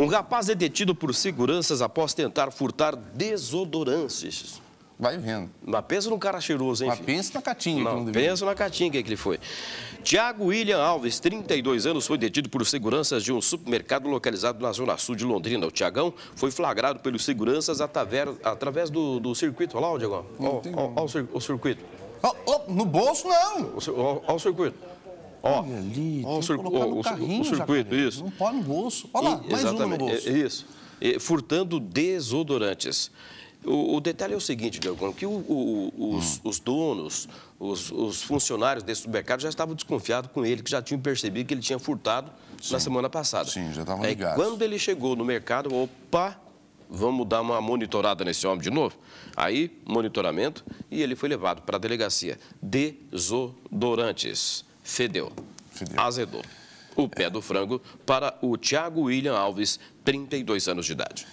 Um rapaz é detido por seguranças após tentar furtar desodorantes. Vai vendo. Mas pensa num cara cheiroso, hein? Mas pensa na catinha. Não, não pensa na catinha que ele foi. Tiago William Alves, 32 anos, foi detido por seguranças de um supermercado localizado na Zona Sul de Londrina. O Tiagão foi flagrado pelos seguranças através do, do circuito. Olha lá, Diagão. Olha, olha o circuito. Oh, oh, no bolso, não. Olha o circuito. Ó, Olha ali, ó, o, cir o, carrinho, o, circuito, jacaré. isso. um pó no bolso. Olha lá, e, mais um no bolso. É, isso. E, furtando desodorantes. O, o, detalhe é o seguinte, Diogo, que o, o, os, hum. os, donos, os, os, funcionários desse supermercado já estavam desconfiados com ele, que já tinham percebido que ele tinha furtado Sim. na semana passada. Sim, já estavam é, ligados. quando ele chegou no mercado, opa, vamos dar uma monitorada nesse homem de novo. Aí, monitoramento, e ele foi levado para a delegacia. Desodorantes. Fedeu. Fedeu. Azedou. O pé do frango para o Thiago William Alves, 32 anos de idade.